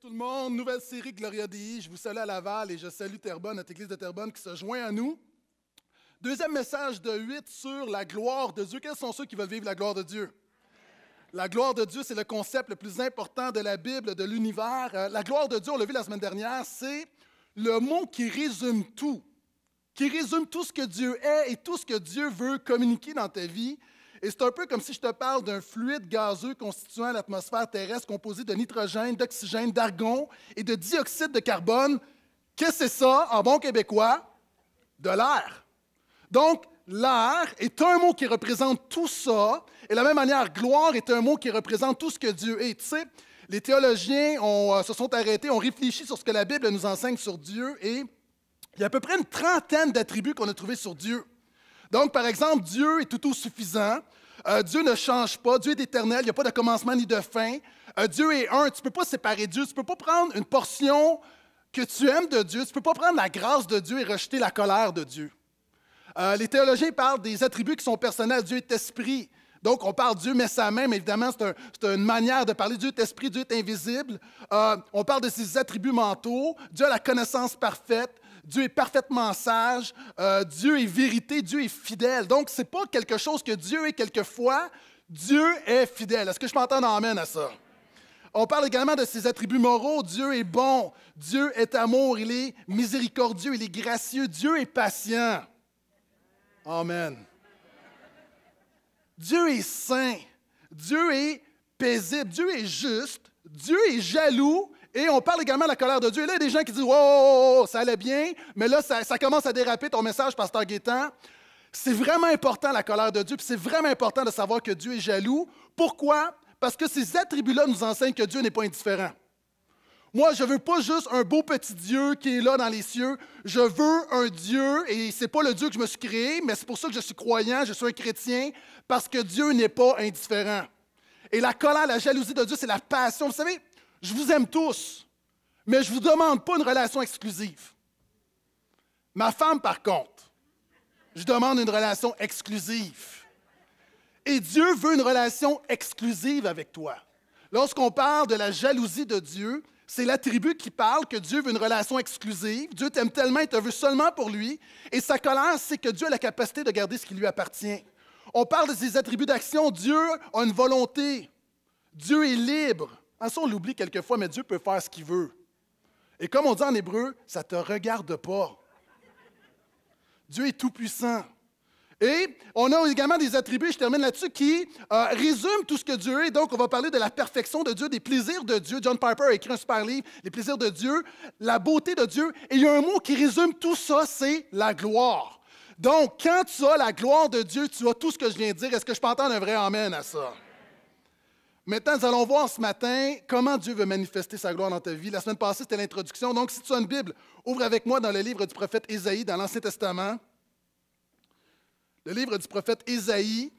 tout le monde. Nouvelle série Gloria Dei. Je vous salue à Laval et je salue Terbonne notre église de Terbonne qui se joint à nous. Deuxième message de 8 sur la gloire de Dieu. Quels sont ceux qui veulent vivre la gloire de Dieu? La gloire de Dieu, c'est le concept le plus important de la Bible, de l'univers. Euh, la gloire de Dieu, on l'a vu la semaine dernière, c'est le mot qui résume tout, qui résume tout ce que Dieu est et tout ce que Dieu veut communiquer dans ta vie. Et c'est un peu comme si je te parle d'un fluide gazeux constituant l'atmosphère terrestre composé de nitrogène, d'oxygène, d'argon et de dioxyde de carbone. Qu'est-ce que c'est ça, en bon québécois? De l'air. Donc, l'air est un mot qui représente tout ça. Et de la même manière, gloire est un mot qui représente tout ce que Dieu est. Tu sais, les théologiens euh, se sont arrêtés, ont réfléchi sur ce que la Bible nous enseigne sur Dieu et il y a à peu près une trentaine d'attributs qu'on a trouvés sur Dieu. Donc, par exemple, Dieu est tout suffisant. Euh, Dieu ne change pas. Dieu est éternel. Il n'y a pas de commencement ni de fin. Euh, Dieu est un. Tu ne peux pas séparer Dieu. Tu ne peux pas prendre une portion que tu aimes de Dieu. Tu ne peux pas prendre la grâce de Dieu et rejeter la colère de Dieu. Euh, les théologiens parlent des attributs qui sont personnels. Dieu est esprit. Donc, on parle Dieu mais sa main, mais évidemment, c'est, une manière de parler. Dieu est esprit, Dieu est invisible. on parle de ses attributs mentaux. Dieu a la connaissance parfaite. Dieu est parfaitement sage, Dieu est vérité, Dieu est fidèle. Donc, ce n'est pas quelque chose que Dieu est quelquefois, Dieu est fidèle. Est-ce que je m'entends Amen » à ça? On parle également de ses attributs moraux. Dieu est bon, Dieu est amour, il est miséricordieux, il est gracieux, Dieu est patient. Amen. Dieu est saint, Dieu est paisible, Dieu est juste, Dieu est jaloux, et on parle également de la colère de Dieu. Et là, il y a des gens qui disent oh, ça allait bien, mais là, ça, commence à déraper ton message, Pasteur Guétan. C'est vraiment important la colère de Dieu, puis c'est vraiment important de savoir que Dieu est jaloux. Pourquoi? Parce que ces attributs-là nous enseignent que Dieu n'est pas indifférent. Moi, je veux pas juste un beau petit Dieu qui est là dans les cieux. Je veux un Dieu, et n'est pas le Dieu que je me suis créé, mais c'est pour ça que je suis croyant, je suis un chrétien, parce que Dieu n'est pas indifférent. Et la colère, la jalousie de Dieu, c'est la passion. Vous savez, je vous aime tous, mais je ne vous demande pas une relation exclusive. Ma femme, par contre, je demande une relation exclusive. Et Dieu veut une relation exclusive avec toi. Lorsqu'on parle de la jalousie de Dieu, c'est l'attribut qui parle que Dieu veut une relation exclusive. Dieu t'aime tellement, il te veut seulement pour lui. Et sa colère, c'est que Dieu a la capacité de garder ce qui lui appartient. On parle de ses attributs d'action. Dieu a une volonté. Dieu est libre. En on l'oublie quelquefois, mais Dieu peut faire ce qu'il veut. Et comme on dit en hébreu, ça ne te regarde pas. Dieu est tout-puissant. Et on a également des attributs, je termine là-dessus, qui euh, résument tout ce que Dieu est. Donc, on va parler de la perfection de Dieu, des plaisirs de Dieu. John Piper a écrit un super livre, Les plaisirs de Dieu, la beauté de Dieu. Et il y a un mot qui résume tout ça, c'est la gloire. Donc, quand tu as la gloire de Dieu, tu as tout ce que je viens de dire. Est-ce que je peux entendre un vrai Amen à ça? Maintenant, nous allons voir ce matin comment Dieu veut manifester sa gloire dans ta vie. La semaine passée, c'était l'introduction. Donc, si tu as une Bible, ouvre avec moi dans le livre du prophète Ésaïe, dans l'Ancien Testament. Le livre du prophète Ésaïe.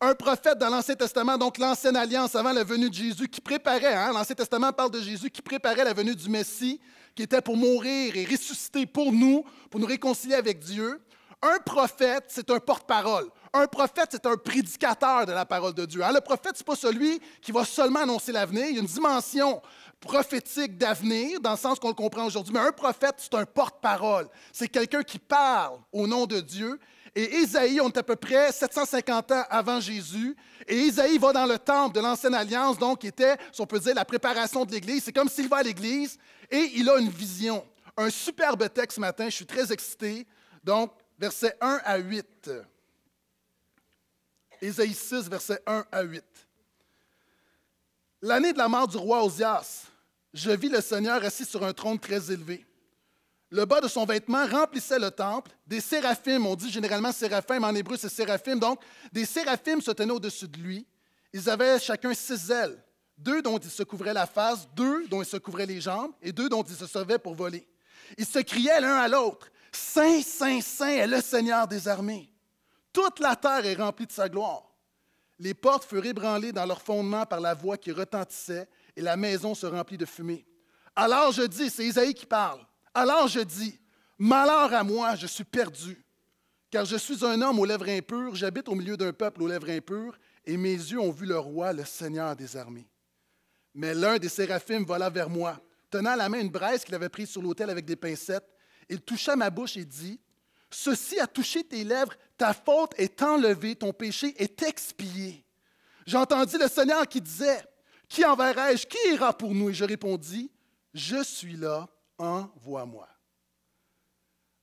Un prophète dans l'Ancien Testament, donc l'Ancienne Alliance avant la venue de Jésus, qui préparait, hein? l'Ancien Testament parle de Jésus qui préparait la venue du Messie, qui était pour mourir et ressusciter pour nous, pour nous réconcilier avec Dieu. Un prophète, c'est un porte-parole. Un prophète, c'est un prédicateur de la parole de Dieu. Hein. Le prophète, c'est pas celui qui va seulement annoncer l'avenir. Il y a une dimension prophétique d'avenir, dans le sens qu'on le comprend aujourd'hui. Mais un prophète, c'est un porte-parole. C'est quelqu'un qui parle au nom de Dieu. Et Isaïe, on est à peu près 750 ans avant Jésus. Et Isaïe va dans le temple de l'ancienne alliance, donc qui était, si on peut dire, la préparation de l'Église. C'est comme s'il va à l'Église et il a une vision. Un superbe texte ce matin, je suis très excité. Donc, versets 1 à 8. Ésaïe 6, versets 1 à 8. L'année de la mort du roi Ozias, je vis le Seigneur assis sur un trône très élevé. Le bas de son vêtement remplissait le temple. Des séraphimes, on dit généralement séraphim, en hébreu c'est séraphim, donc des séraphimes se tenaient au-dessus de lui. Ils avaient chacun six ailes, deux dont ils se couvraient la face, deux dont ils se couvraient les jambes et deux dont ils se servaient pour voler. Ils se criaient l'un à l'autre. Saint, Saint, Saint est le Seigneur des armées. Toute la terre est remplie de sa gloire. Les portes furent ébranlées dans leur fondement par la voix qui retentissait et la maison se remplit de fumée. Alors je dis, c'est Isaïe qui parle. Alors je dis, malheur à moi, je suis perdu, car je suis un homme aux lèvres impures, j'habite au milieu d'un peuple aux lèvres impures, et mes yeux ont vu le roi, le Seigneur des armées. Mais l'un des séraphimes vola vers moi, tenant à la main une braise qu'il avait prise sur l'autel avec des pincettes, il toucha ma bouche et dit, Ceci a touché tes lèvres, ta faute est enlevée, ton péché est expié. J'entendis le Seigneur qui disait, Qui enverrai-je? Qui ira pour nous? Et je répondis, Je suis là, envoie-moi.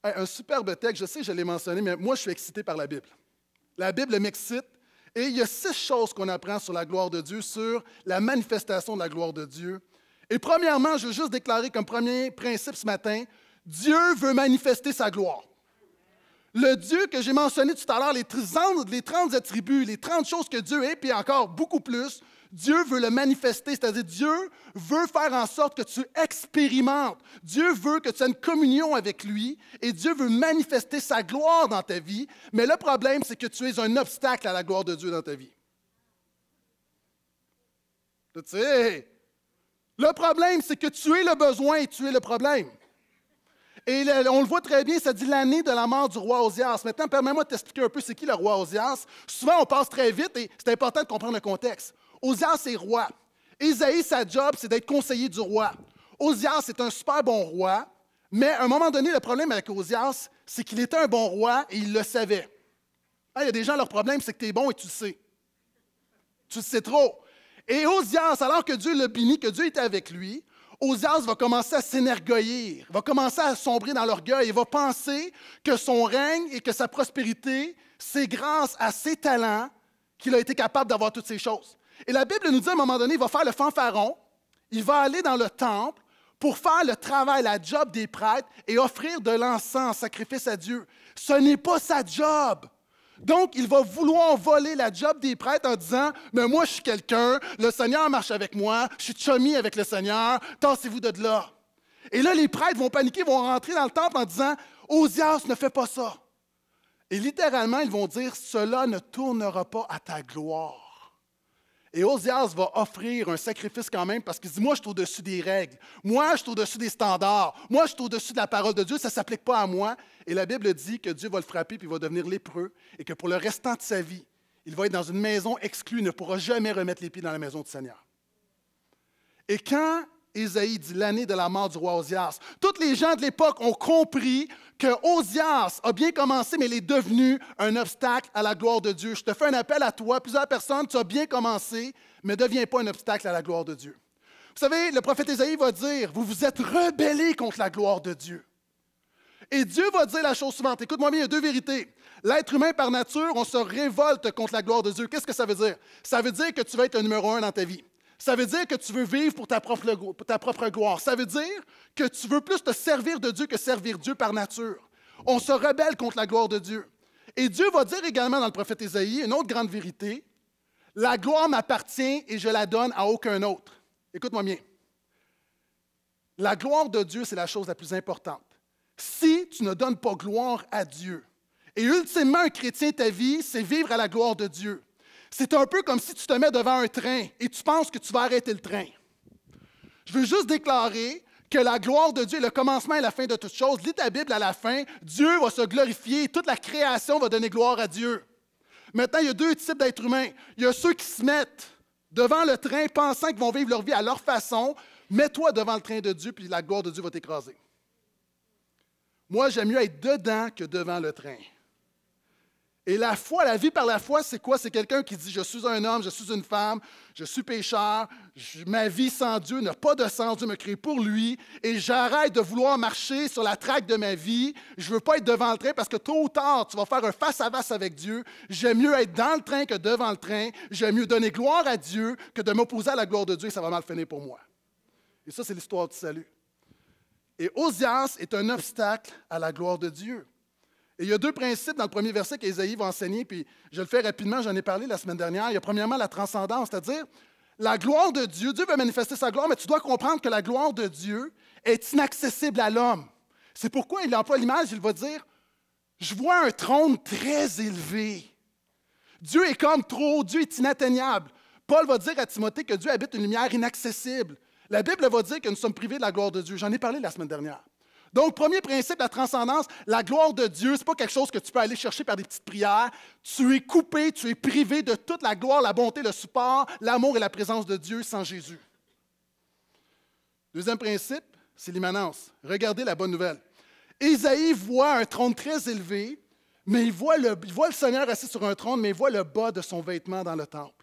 un superbe texte, je sais, je l'ai mentionné, mais moi je suis excité par la Bible. La Bible m'excite et il y a six choses qu'on apprend sur la gloire de Dieu, sur la manifestation de la gloire de Dieu. Et premièrement, je veux juste déclarer comme premier principe ce matin, Dieu veut manifester sa gloire. Le Dieu que j'ai mentionné tout à l'heure, les 30, les attributs, les 30 choses que Dieu est, puis encore beaucoup plus, Dieu veut le manifester, c'est-à-dire Dieu veut faire en sorte que tu expérimentes. Dieu veut que tu aies une communion avec lui et Dieu veut manifester sa gloire dans ta vie. Mais le problème, c'est que tu es un obstacle à la gloire de Dieu dans ta vie. Tu sais, le problème, c'est que tu es le besoin et tu es le problème. Et on le voit très bien, ça dit l'année de la mort du roi Ozias. Maintenant, permets-moi de t'expliquer un peu c'est qui le roi Ozias. Souvent, on passe très vite et c'est important de comprendre le contexte. Ozias est roi. Isaïe, sa job, c'est d'être conseiller du roi. Ozias est un super bon roi, mais à un moment donné, le problème avec Ozias, c'est qu'il était un bon roi et il le savait. Il y a des gens, leur problème, c'est que tu es bon et tu le sais. Tu le sais trop. Et Ozias, alors que Dieu le bénit, que Dieu était avec lui, Ozias va commencer à s'énergueillir, va commencer à sombrer dans l'orgueil et va penser que son règne et que sa prospérité, c'est grâce à ses talents qu'il a été capable d'avoir toutes ces choses. Et la Bible nous dit à un moment donné, il va faire le fanfaron, il va aller dans le temple pour faire le travail, la job des prêtres et offrir de l'encens en sacrifice à Dieu. Ce n'est pas sa job. Donc, il va vouloir voler la job des prêtres en disant Mais moi, je suis quelqu'un, le Seigneur marche avec moi, je suis chummy avec le Seigneur, tassez-vous de là. Et là, les prêtres vont paniquer, vont rentrer dans le temple en disant Osias, ne fais pas ça. Et littéralement, ils vont dire Cela ne tournera pas à ta gloire. Et Ozias va offrir un sacrifice quand même parce qu'il dit Moi, je suis au-dessus des règles. Moi, je suis au-dessus des standards. Moi, je suis au-dessus de la parole de Dieu. Ça ne s'applique pas à moi. Et la Bible dit que Dieu va le frapper puis il va devenir lépreux et que pour le restant de sa vie, il va être dans une maison exclue, ne pourra jamais remettre les pieds dans la maison du Seigneur. Et quand Isaïe dit l'année de la mort du roi Osias. Toutes les gens de l'époque ont compris que Osias a bien commencé, mais il est devenu un obstacle à la gloire de Dieu. Je te fais un appel à toi, plusieurs personnes, tu as bien commencé, mais ne deviens pas un obstacle à la gloire de Dieu. Vous savez, le prophète Isaïe va dire, vous vous êtes rebellés contre la gloire de Dieu. Et Dieu va dire la chose suivante, écoute-moi bien, il y a deux vérités. L'être humain par nature, on se révolte contre la gloire de Dieu. Qu'est-ce que ça veut dire? Ça veut dire que tu vas être le numéro un dans ta vie. Ça veut dire que tu veux vivre pour ta, propre, gloire. Ça veut dire que tu veux plus te servir de Dieu que servir Dieu par nature. On se rebelle contre la gloire de Dieu. Et Dieu va dire également dans le prophète Isaïe une autre grande vérité. La gloire m'appartient et je la donne à aucun autre. Écoute-moi bien. La gloire de Dieu, c'est la chose la plus importante. Si tu ne donnes pas gloire à Dieu, et ultimement, un chrétien, ta vie, c'est vivre à la gloire de Dieu. C'est un peu comme si tu te mets devant un train et tu penses que tu vas arrêter le train. Je veux juste déclarer que la gloire de Dieu est le commencement et la fin de toutes choses. Lis ta Bible à la fin, Dieu va se glorifier, toute la création va donner gloire à Dieu. Maintenant, il y a deux types d'êtres humains. Il y a ceux qui se mettent devant le train pensant qu'ils vont vivre leur vie à leur façon. Mets-toi devant le train de Dieu, puis la gloire de Dieu va t'écraser. Moi, j'aime mieux être dedans que devant le train. Et la foi, la vie par la foi, c'est quoi? C'est quelqu'un qui dit, je suis un homme, je suis une femme, je suis pécheur, ma vie sans Dieu n'a pas de sens, Dieu me crée pour lui, et j'arrête de vouloir marcher sur la traque de ma vie. Je ne veux pas être devant le train parce que tôt ou tard, tu vas faire un face-à-face avec Dieu. J'aime mieux être dans le train que devant le train. J'aime mieux donner gloire à Dieu que de m'opposer à la gloire de Dieu, et ça va mal finir pour moi. Et ça, c'est l'histoire du salut. Et audience est un obstacle à la gloire de Dieu il y a deux principes dans le premier verset qu'Ésaïe va enseigner, puis je le fais rapidement, j'en ai parlé la semaine dernière. Il y a premièrement la transcendance, c'est-à-dire la gloire de Dieu. Dieu veut manifester sa gloire, mais tu dois comprendre que la gloire de Dieu est inaccessible à l'homme. C'est pourquoi il emploie l'image, il va dire, je vois un trône très élevé. Dieu est comme trop, Dieu est inatteignable. Paul va dire à Timothée que Dieu habite une lumière inaccessible. La Bible va dire que nous sommes privés de la gloire de Dieu. J'en ai parlé la semaine dernière. Donc, premier principe de la transcendance, la gloire de Dieu, ce n'est pas quelque chose que tu peux aller chercher par des petites prières. Tu es coupé, tu es privé de toute la gloire, la bonté, le support, l'amour et la présence de Dieu sans Jésus. Deuxième principe, c'est l'immanence. Regardez la bonne nouvelle. Isaïe voit un trône très élevé, mais il voit, le, il voit le Seigneur assis sur un trône, mais il voit le bas de son vêtement dans le temple.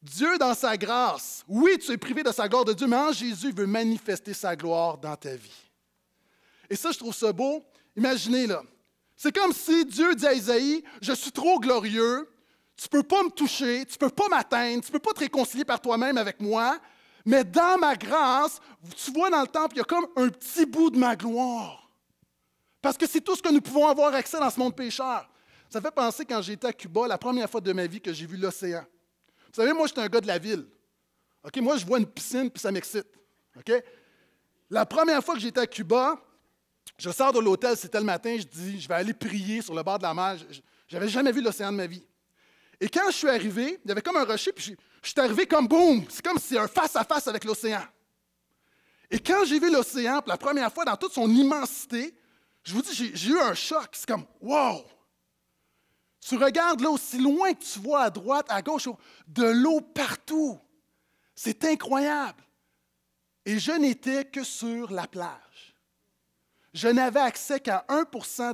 Dieu, dans sa grâce, oui, tu es privé de sa gloire de Dieu, mais en Jésus, il veut manifester sa gloire dans ta vie. Et ça, je trouve ça beau. Imaginez, là. C'est comme si Dieu dit à Isaïe, je suis trop glorieux, tu ne peux pas me toucher, tu ne peux pas m'atteindre, tu ne peux pas te réconcilier par toi-même avec moi, mais dans ma grâce, tu vois dans le temple, il y a comme un petit bout de ma gloire. Parce que c'est tout ce que nous pouvons avoir accès dans ce monde pécheur. Ça fait penser quand j'étais à Cuba, la première fois de ma vie que j'ai vu l'océan. Vous savez, moi, j'étais un gars de la ville. Moi, je vois une piscine, puis ça m'excite. La première fois que j'étais à Cuba, je sors de l'hôtel, c'était le matin, je dis, je vais aller prier sur le bord de la mer. J'avais jamais vu l'océan de ma vie. Et quand je suis arrivé, il y avait comme un rocher, puis je, suis arrivé comme boum. C'est comme si un face-à-face avec l'océan. Et quand j'ai vu l'océan pour la première fois dans toute son immensité, je vous dis, j'ai eu un choc. C'est comme, wow! Tu regardes là aussi loin que tu vois à droite, à gauche, de l'eau partout. C'est incroyable. Et je n'étais que sur la plage. Je n'avais accès qu'à 1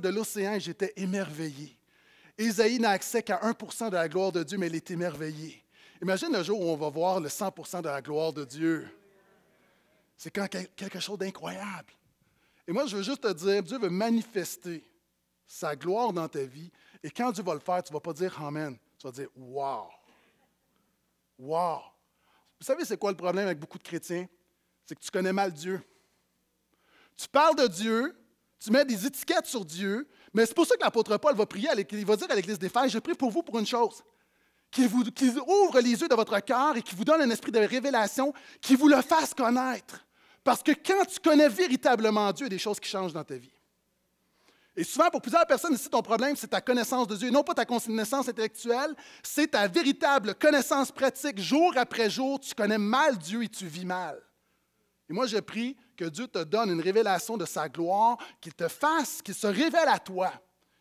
de l'océan et j'étais émerveillé. Isaïe n'a accès qu'à 1 de la gloire de Dieu, mais il est émerveillé. Imagine le jour où on va voir le 100 de la gloire de Dieu. C'est quelque chose d'incroyable. Et moi, je veux juste te dire, Dieu veut manifester sa gloire dans ta vie. Et quand Dieu va le faire, tu ne vas pas dire Amen. Tu vas dire Wow! Wow! Vous savez, c'est quoi le problème avec beaucoup de chrétiens? C'est que tu connais mal Dieu. Tu parles de Dieu, tu mets des étiquettes sur Dieu, mais c'est pour ça que l'apôtre Paul va prier, il va dire à l'Église des je prie pour vous pour une chose, qu'il ouvre les yeux de votre cœur et qu'il vous donne un esprit de révélation, qu'il vous le fasse connaître. Parce que quand tu connais véritablement Dieu, il y a des choses qui changent dans ta vie. Et souvent, pour plusieurs personnes ici, ton problème, c'est ta connaissance de Dieu, non pas ta connaissance intellectuelle, c'est ta véritable connaissance pratique. Jour après jour, tu connais mal Dieu et tu vis mal moi, je prie que Dieu te donne une révélation de sa gloire, qu'il te fasse, qu'il se révèle à toi.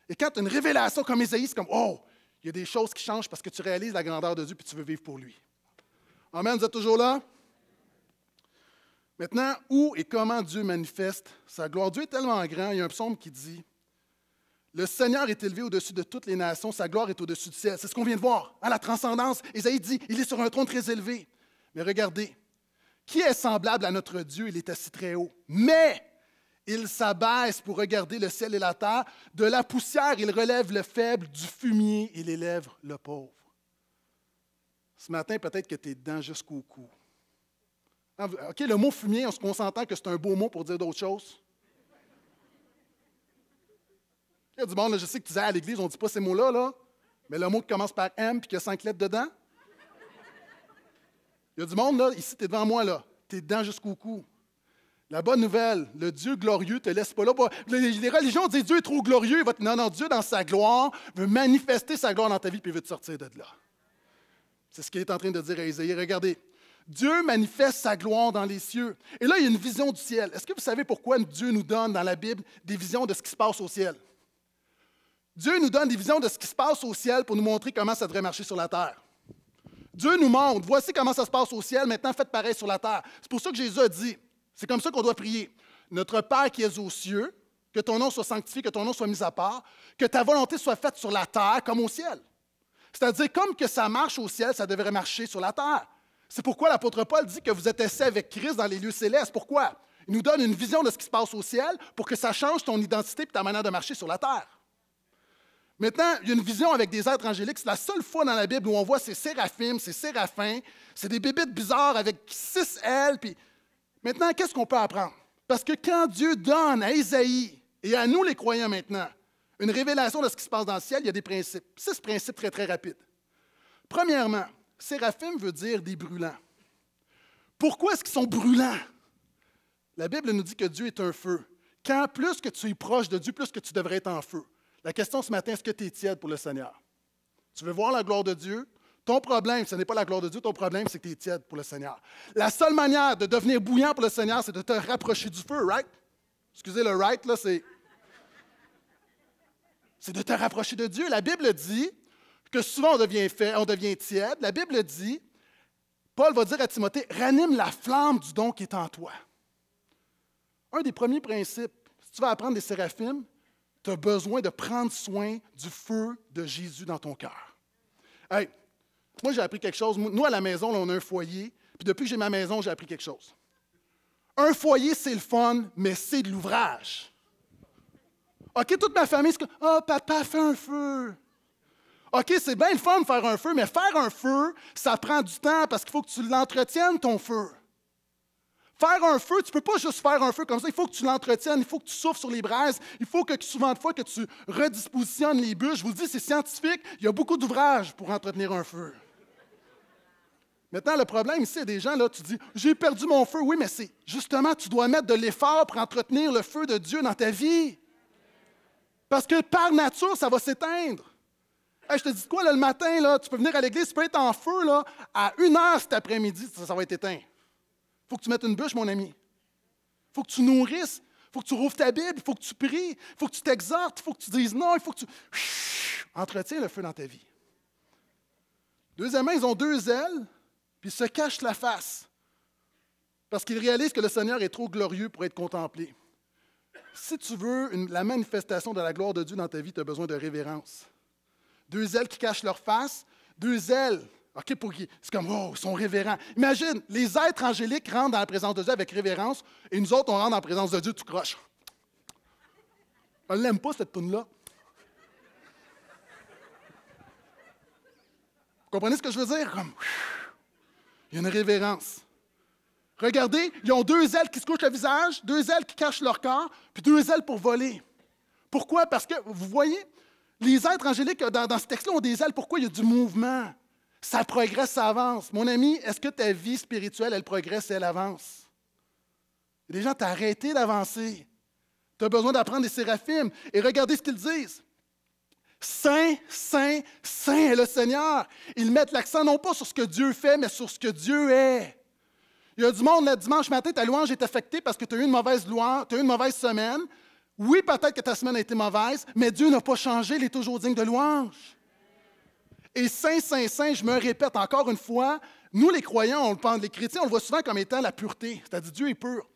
Et quand tu as une révélation comme Esaïe, c'est comme Oh, il y a des choses qui changent parce que tu réalises la grandeur de Dieu puis tu veux vivre pour lui. Amen, vous êtes toujours là? Maintenant, où et comment Dieu manifeste sa gloire? Dieu est tellement grand, il y a un psaume qui dit Le Seigneur est élevé au-dessus de toutes les nations, sa gloire est au-dessus du ciel. C'est ce qu'on vient de voir, à la transcendance. Esaïe dit Il est sur un trône très élevé. Mais regardez, qui est semblable à notre Dieu? Il est assis très haut. Mais il s'abaisse pour regarder le ciel et la terre. De la poussière, il relève le faible. Du fumier, il élève le pauvre. Ce matin, peut-être que tu es dedans jusqu'au cou. Ah, OK, le mot fumier, on s'entend que c'est un beau mot pour dire d'autres choses. Il y a du monde, je sais que tu disais à l'église, on ne dit pas ces mots-là, là, mais le mot qui commence par M puis qui a cinq lettres dedans, il y a du monde, là, ici, tu es devant moi, là. Tu es dedans jusqu'au cou. La bonne nouvelle, le Dieu glorieux te laisse pas là. Les, religions disent Dieu est trop glorieux. Non, non, Dieu, dans sa gloire, veut manifester sa gloire dans ta vie puis veut te sortir de là. C'est ce qu'il est en train de dire à Isaïe. Regardez, Dieu manifeste sa gloire dans les cieux. Et là, il y a une vision du ciel. Est-ce que vous savez pourquoi Dieu nous donne dans la Bible des visions de ce qui se passe au ciel? Dieu nous donne des visions de ce qui se passe au ciel pour nous montrer comment ça devrait marcher sur la terre. Dieu nous montre, voici comment ça se passe au ciel, maintenant faites pareil sur la terre. C'est pour ça que Jésus a dit, c'est comme ça qu'on doit prier. Notre Père qui es aux cieux, que ton nom soit sanctifié, que ton nom soit mis à part, que ta volonté soit faite sur la terre comme au ciel. C'est-à-dire, comme que ça marche au ciel, ça devrait marcher sur la terre. C'est pourquoi l'apôtre Paul dit que vous êtes assis avec Christ dans les lieux célestes. Pourquoi? Il nous donne une vision de ce qui se passe au ciel pour que ça change ton identité et ta manière de marcher sur la terre. Maintenant, il y a une vision avec des êtres angéliques. C'est la seule fois dans la Bible où on voit ces séraphimes, ces séraphins. C'est des bébites bizarres avec six ailes. Puis... Maintenant, qu'est-ce qu'on peut apprendre? Parce que quand Dieu donne à Isaïe et à nous les croyants maintenant une révélation de ce qui se passe dans le ciel, il y a des principes. Six principes très, très rapides. Premièrement, séraphim veut dire des brûlants. Pourquoi est-ce qu'ils sont brûlants? La Bible nous dit que Dieu est un feu. Quand plus que tu es proche de Dieu, plus que tu devrais être en feu. La question ce matin, est-ce que tu es tiède pour le Seigneur? Tu veux voir la gloire de Dieu? Ton problème, ce n'est pas la gloire de Dieu, ton problème, c'est que tu es tiède pour le Seigneur. La seule manière de devenir bouillant pour le Seigneur, c'est de te rapprocher du feu, right? Excusez le right, là, c'est. C'est de te rapprocher de Dieu. La Bible dit que souvent on devient, fait, on devient tiède. La Bible dit, Paul va dire à Timothée, ranime la flamme du don qui est en toi. Un des premiers principes, si tu vas apprendre des séraphimes, tu as besoin de prendre soin du feu de Jésus dans ton cœur. Hey, moi, j'ai appris quelque chose. Nous, à la maison, on a un foyer. Puis depuis que j'ai ma maison, j'ai appris quelque chose. Un foyer, c'est le fun, mais c'est de l'ouvrage. OK, toute ma famille, c'est oh, papa, fais un feu. OK, c'est bien le fun de faire un feu, mais faire un feu, ça prend du temps parce qu'il faut que tu l'entretiennes, ton feu. Faire un feu, tu ne peux pas juste faire un feu comme ça. Il faut que tu l'entretiennes, il faut que tu souffles sur les braises, il faut que souvent de fois que tu redispositionnes les bûches. Je vous le dis, c'est scientifique. Il y a beaucoup d'ouvrages pour entretenir un feu. Maintenant, le problème ici, des gens, là, tu dis, j'ai perdu mon feu. Oui, mais c'est justement, tu dois mettre de l'effort pour entretenir le feu de Dieu dans ta vie. Parce que par nature, ça va s'éteindre. je te dis quoi, le matin, là, tu peux venir à l'église, tu peux être en feu là, à une heure cet après-midi, ça va être éteint faut que tu mettes une bûche, mon ami. faut que tu nourrisses. faut que tu rouvres ta Bible. faut que tu pries. faut que tu t'exhortes. faut que tu dises non. Il faut que tu. entretiens le feu dans ta vie. Deuxièmement, ils ont deux ailes, puis ils se cachent la face. Parce qu'ils réalisent que le Seigneur est trop glorieux pour être contemplé. Si tu veux la manifestation de la gloire de Dieu dans ta vie, tu as besoin de révérence. Deux ailes qui cachent leur face, deux ailes OK, pour qui? C'est comme, Oh, ils sont révérents. Imagine, les êtres angéliques rentrent dans la présence de Dieu avec révérence, et nous autres, on rentre dans la présence de Dieu, tu croches. On l'aime pas, cette toune-là. Vous comprenez ce que je veux dire? Comme, il y a une révérence. Regardez, ils ont deux ailes qui se couchent le visage, deux ailes qui cachent leur corps, puis deux ailes pour voler. Pourquoi? Parce que, vous voyez, les êtres angéliques dans, dans ce texte-là ont des ailes. Pourquoi? Il y a du mouvement ça progresse, ça avance. Mon ami, est-ce que ta vie spirituelle, elle progresse et elle avance? les gens, t'as arrêté d'avancer. Tu as besoin d'apprendre des séraphimes. Et regardez ce qu'ils disent. Saint, saint, saint est le Seigneur. Ils mettent l'accent non pas sur ce que Dieu fait, mais sur ce que Dieu est. Il y a du monde, le dimanche matin, ta louange est affectée parce que tu as eu une mauvaise louange, tu as eu une mauvaise semaine. Oui, peut-être que ta semaine a été mauvaise, mais Dieu n'a pas changé, il est toujours digne de louange. Et saint, saint, saint, je me répète encore une fois, nous les croyants, on le pense, les chrétiens, on le voit souvent comme étant la pureté, c'est-à-dire Dieu est pur.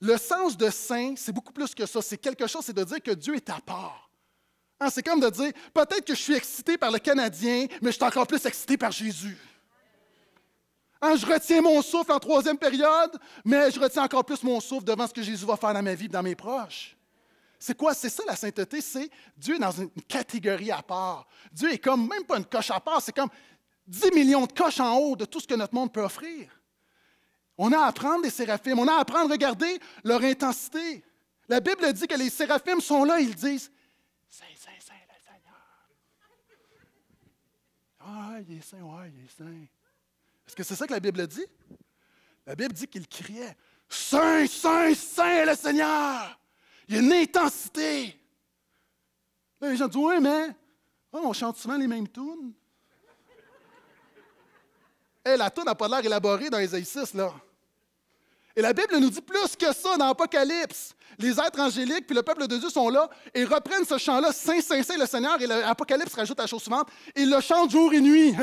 Le sens de saint, c'est beaucoup plus que ça. C'est quelque chose, c'est de dire que Dieu est à part. Hein, c'est comme de dire, peut-être que je suis excité par le Canadien, mais je suis encore plus excité par Jésus. Hein, je retiens mon souffle en troisième période, mais je retiens encore plus mon souffle devant ce que Jésus va faire dans ma vie dans mes proches. C'est quoi? C'est ça la sainteté, c'est Dieu dans une catégorie à part. Dieu est comme même pas une coche à part, c'est comme 10 millions de coches en haut de tout ce que notre monde peut offrir. On a à apprendre des séraphimes, on a à apprendre, regardez leur intensité. La Bible dit que les séraphimes sont là, ils disent Saint, Saint, Saint, le Seigneur. Ah, il est saint, ouais, il est saint. Est-ce que c'est ça que la Bible dit? La Bible dit qu'ils criaient « Saint, Saint, Saint, le Seigneur. Il y a une intensité. Là, les gens disent Oui, mais oh, on chante souvent les mêmes tunes. hey, eh, la tune n'a pas l'air élaborée dans les 6, là. Et la Bible nous dit plus que ça dans l'Apocalypse. Les êtres angéliques puis le peuple de Dieu sont là et reprennent ce chant-là, Saint, Saint, Saint, le Seigneur. Et l'Apocalypse rajoute la chose suivante Ils le chantent jour et nuit.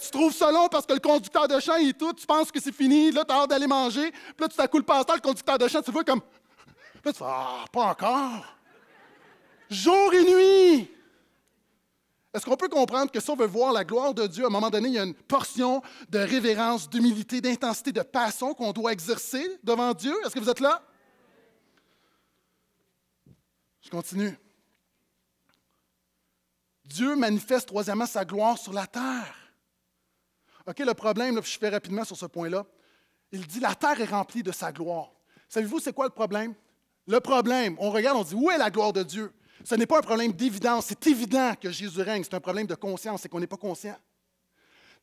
tu trouves ça long parce que le conducteur de champ, il est tout. Tu penses que c'est fini. Là, tu as hâte d'aller manger. Puis là, tu t'accoules le pasteur, le conducteur de champ, tu vois comme. Là, tu Ah, pas encore. Jour et nuit. Est-ce qu'on peut comprendre que si on veut voir la gloire de Dieu, à un moment donné, il y a une portion de révérence, d'humilité, d'intensité, de passion qu'on doit exercer devant Dieu? Est-ce que vous êtes là? Je continue. Dieu manifeste troisièmement sa gloire sur la terre. OK, le problème, là, je fais rapidement sur ce point-là. Il dit La terre est remplie de sa gloire. Savez-vous, c'est quoi le problème? Le problème, on regarde, on dit Où est la gloire de Dieu? Ce n'est pas un problème d'évidence. C'est évident que Jésus règne. C'est un problème de conscience. C'est qu'on n'est pas conscient.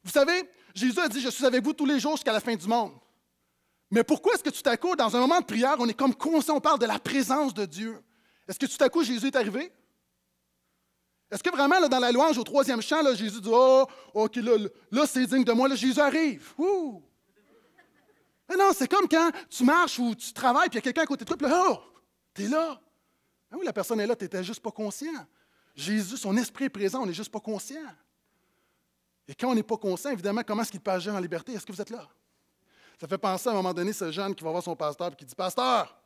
Vous savez, Jésus a dit Je suis avec vous tous les jours jusqu'à la fin du monde. Mais pourquoi est-ce que tout à coup, dans un moment de prière, on est comme conscient, on parle de la présence de Dieu? Est-ce que tout à coup Jésus est arrivé? Est-ce que vraiment, dans la louange, au troisième chant, Jésus dit oh, oh, OK, là, là c'est digne de moi, là, Jésus arrive. non, c'est comme quand tu marches ou tu travailles, puis il y a quelqu'un à côté de toi, puis là, Oh, t'es là. Ah oui, la personne est là, tu n'étais juste pas conscient. Jésus, son esprit est présent, on n'est juste pas conscient. Et quand on n'est pas conscient, évidemment, comment est-ce qu'il peut agir en liberté? Est-ce que vous êtes là? Ça fait penser à un moment donné ce jeune qui va voir son pasteur et qui dit Pasteur,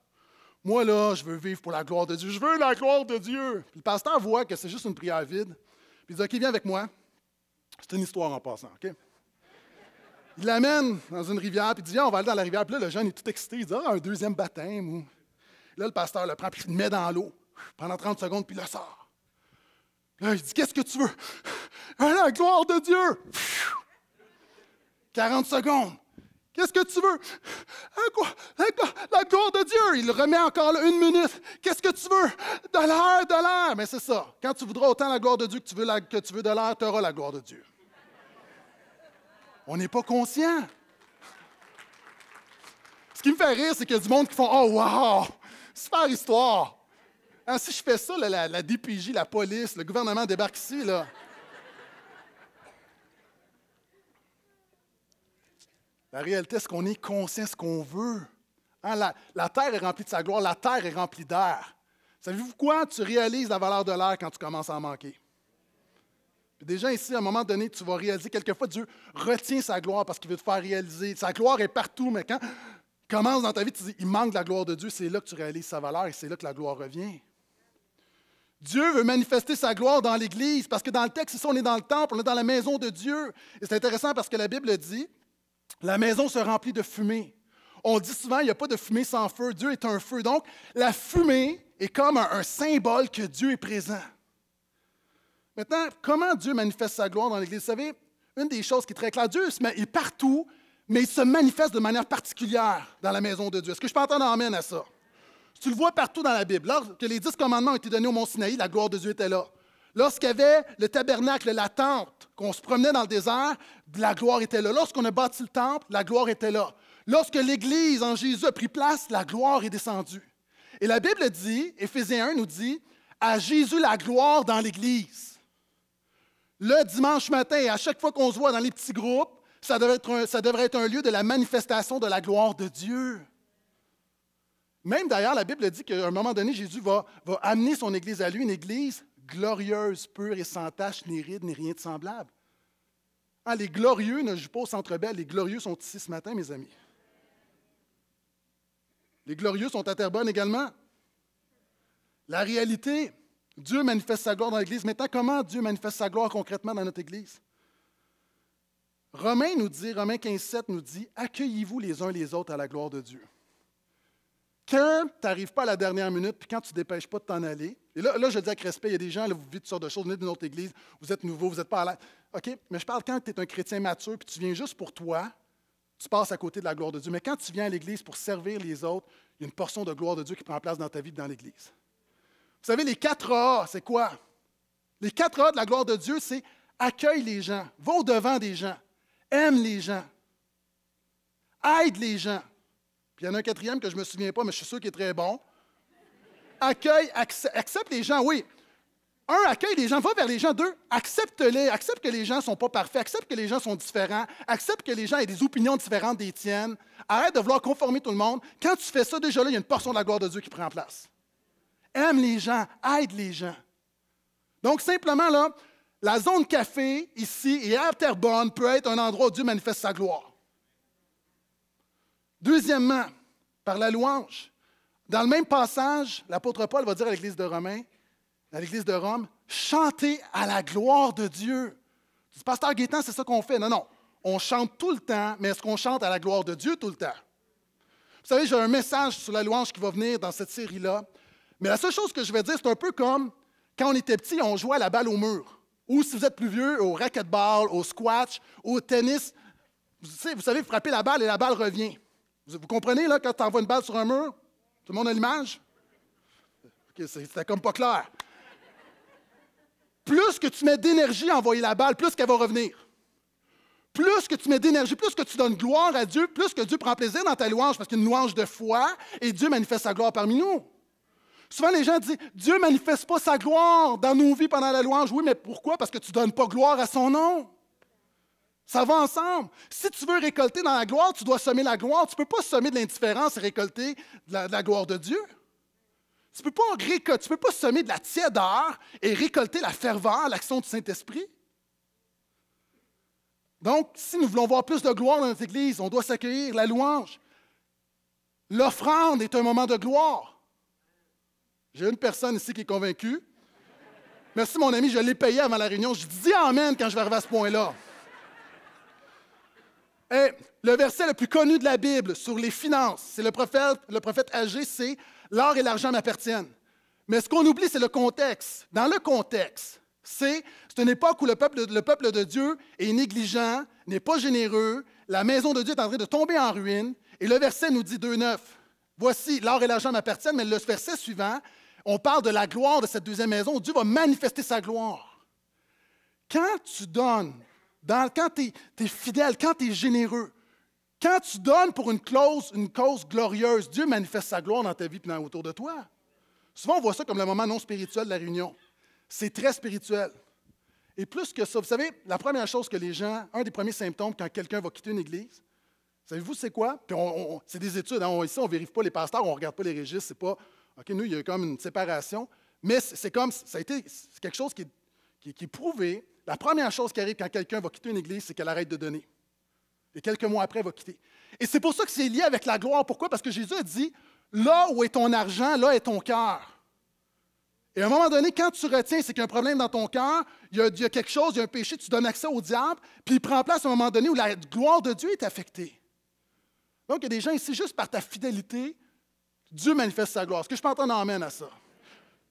moi, là, je veux vivre pour la gloire de Dieu. Je veux la gloire de Dieu. Puis le pasteur voit que c'est juste une prière vide. Puis il dit OK, viens avec moi. C'est une histoire en passant, OK? Il l'amène dans une rivière, puis il dit Viens, on va aller dans la rivière. Puis là, le jeune est tout excité. Il dit Ah, un deuxième baptême. Ou... Là, le pasteur le prend, puis il le met dans l'eau pendant 30 secondes, puis il le sort. Là, il dit Qu'est-ce que tu veux ah, la gloire de Dieu 40 secondes. Qu'est-ce que tu veux? La gloire de Dieu! Il remet encore une minute. Qu'est-ce que tu veux? De l'air, de l'air! Mais c'est ça. Quand tu voudras autant la gloire de Dieu que tu veux, que tu veux de l'air, tu auras la gloire de Dieu. On n'est pas conscient. Ce qui me fait rire, c'est qu'il y a du monde qui font Oh, wow! Super histoire! Ah, si je fais ça, la, la DPJ, la police, le gouvernement débarque ici, là. La réalité, c'est qu'on est conscient de ce qu'on veut. Hein, la, terre est remplie de sa gloire, la terre est remplie d'air. Savez-vous quoi? Tu réalises la valeur de l'air quand tu commences à en manquer. déjà ici, à un moment donné, tu vas réaliser, quelquefois, Dieu retient sa gloire parce qu'il veut te faire réaliser. Sa gloire est partout, mais quand commence dans ta vie, tu dis, il manque de la gloire de Dieu, c'est là que tu réalises sa valeur et c'est là que la gloire revient. Dieu veut manifester sa gloire dans l'Église, parce que dans le texte, ici, on est dans le temple, on est dans la maison de Dieu. Et c'est intéressant parce que la Bible dit, la maison se remplit de fumée. On dit souvent, il n'y a pas de fumée sans feu. Dieu est un feu. Donc, la fumée est comme un, symbole que Dieu est présent. Maintenant, comment Dieu manifeste sa gloire dans l'Église? Vous savez, une des choses qui est très claire, Dieu il est partout, mais il se manifeste de manière particulière dans la maison de Dieu. Est-ce que je peux entendre amène à ça? Tu le vois partout dans la Bible. Lorsque les dix commandements ont été donnés au Mont Sinaï, la gloire de Dieu était là. Lorsqu'il y avait le tabernacle, la tente, qu'on se promenait dans le désert, la gloire était là. Lorsqu'on a bâti le temple, la gloire était là. Lorsque l'Église en Jésus a pris place, la gloire est descendue. Et la Bible dit, Éphésiens 1 nous dit, à Jésus la gloire dans l'Église. Le dimanche matin, à chaque fois qu'on se voit dans les petits groupes, ça devrait, être un, lieu de la manifestation de la gloire de Dieu. Même d'ailleurs, la Bible dit qu'à un moment donné, Jésus va amener son Église à lui, une Église glorieuse, pure et sans tache, ni ride, ni rien de semblable. Ah, les glorieux ne jouent pas au Centre belle Les glorieux sont ici ce matin, mes amis. Les glorieux sont à Terrebonne également. La réalité, Dieu manifeste sa gloire dans l'Église. Maintenant, comment Dieu manifeste sa gloire concrètement dans notre Église? Romain nous dit, Romain 15, nous dit, accueillez-vous les uns les autres à la gloire de Dieu quand tu n'arrives pas à la dernière minute, puis quand tu ne dépêches pas de t'en aller, et là, je dis avec respect, il y a des gens, là, vous vivez toutes sortes de choses, vous venez d'une autre église, vous êtes nouveau, vous n'êtes pas à l'aise. OK, mais je parle quand tu es un chrétien mature, puis tu viens juste pour toi, tu passes à côté de la gloire de Dieu. Mais quand tu viens à l'église pour servir les autres, il y a une portion de gloire de Dieu qui prend place dans ta vie dans l'église. Vous savez, les quatre A, c'est quoi? Les quatre A de la gloire de Dieu, c'est accueille les gens, va au devant des gens, aime les gens, aide les gens il y en a un quatrième que je ne me souviens pas, mais je suis sûr qu'il est très bon. Accueille, accepte les gens, oui. Un, accueille les gens, va vers les gens. Deux, accepte-les. Accepte que les gens ne sont pas parfaits. Accepte que les gens sont différents. Accepte que les gens aient des opinions différentes des tiennes. Arrête de vouloir conformer tout le monde. Quand tu fais ça, déjà là, il y a une portion de la gloire de Dieu qui prend place. Aime les gens, aide les gens. Donc, simplement, là, la zone café, ici, et à Terrebonne, peut être un endroit où Dieu manifeste sa gloire. Deuxièmement, par la louange. Dans le même passage, l'apôtre Paul va dire à l'Église de Romains, à l'Église de Rome, chantez à la gloire de Dieu. pasteur Gaétan, c'est ça qu'on fait. Non, non. On chante tout le temps, mais est-ce qu'on chante à la gloire de Dieu tout le temps? Vous savez, j'ai un message sur la louange qui va venir dans cette série-là. Mais la seule chose que je vais dire, c'est un peu comme quand on était petit, on jouait à la balle au mur. Ou si vous êtes plus vieux, au racquetball, au squash, au tennis. Vous savez, vous savez frapper la balle et la balle revient. Vous, comprenez, là, quand tu envoies une balle sur un mur? Tout le monde a l'image? C'était comme pas clair. Plus que tu mets d'énergie à envoyer la balle, plus qu'elle va revenir plus que tu mets d'énergie, plus que tu donnes gloire à Dieu, plus que Dieu prend plaisir dans ta louange, parce qu'une louange de foi, et Dieu manifeste sa gloire parmi nous. Souvent, les gens disent, Dieu manifeste pas sa gloire dans nos vies pendant la louange. Oui, mais pourquoi? Parce que tu donnes pas gloire à son nom. Ça va ensemble. Si tu veux récolter dans la gloire, tu dois semer la gloire. Tu ne peux pas semer de l'indifférence et récolter de la, gloire de Dieu. Tu ne peux, pas tu peux pas semer de la tiédeur et récolter la ferveur, l'action du Saint-Esprit. Donc, si nous voulons voir plus de gloire dans notre Église, on doit s'accueillir la louange. L'offrande est un moment de gloire. J'ai une personne ici qui est convaincue. Merci, mon ami, je l'ai payé avant la réunion. Je dis Amen quand je vais arriver à ce point-là le verset le plus connu de la Bible sur les finances, c'est le prophète, le c'est L'or et l'argent m'appartiennent. Mais ce qu'on oublie, c'est le contexte. Dans le contexte, c'est une époque où le peuple, le peuple de Dieu est négligent, n'est pas généreux, la maison de Dieu est en train de tomber en ruine, et le verset nous dit 2.9, voici, l'or et l'argent m'appartiennent, mais le verset suivant, on parle de la gloire de cette deuxième maison, Dieu va manifester sa gloire. Quand tu donnes quand tu es, fidèle, quand tu es généreux, quand tu donnes pour une cause, une cause glorieuse, Dieu manifeste sa gloire dans ta vie et autour de toi. Souvent, on voit ça comme le moment non spirituel de la réunion. C'est très spirituel. Et plus que ça, vous savez, la première chose que les gens, un des premiers symptômes quand quelqu'un va quitter une église, savez-vous c'est quoi? c'est des études. Hein, on, ici, on ne vérifie pas les pasteurs, on ne regarde pas les registres. C'est pas, OK, nous, il y a comme une séparation. Mais c'est comme, ça a été quelque chose qui, qui est prouvé la première chose qui arrive quand quelqu'un va quitter une église, c'est qu'elle arrête de donner. Et quelques mois après, elle va quitter. Et c'est pour ça que c'est lié avec la gloire. Pourquoi? Parce que Jésus a dit, là où est ton argent, là est ton cœur. Et à un moment donné, quand tu retiens, c'est qu'il y a un problème dans ton cœur, il, y, a, quelque chose, il y a un péché, tu donnes accès au diable, puis il prend place à un moment donné où la gloire de Dieu est affectée. Donc, il y a des gens ici, juste par ta fidélité, Dieu manifeste sa gloire. ce que je peux entendre en amène à ça?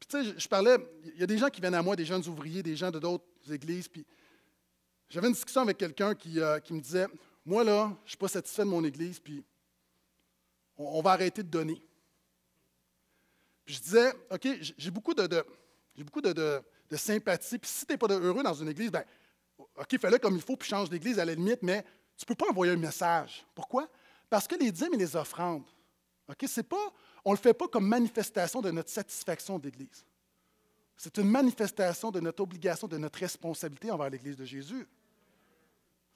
tu sais, je, parlais, il y a des gens qui viennent à moi, des jeunes ouvriers, des gens de d'autres églises. Puis j'avais une discussion avec quelqu'un qui, euh, me disait Moi, là, je ne suis pas satisfait de mon église, puis on, va arrêter de donner. Puis je disais OK, j'ai beaucoup de, j'ai beaucoup de, sympathie. Puis si tu n'es pas heureux dans une église, ben OK, fais-le comme il faut, puis change d'église à la limite, mais tu ne peux pas envoyer un message. Pourquoi? Parce que les dîmes et les offrandes, OK, c'est pas on ne le fait pas comme manifestation de notre satisfaction d'Église. C'est une manifestation de notre obligation, de notre responsabilité envers l'Église de Jésus.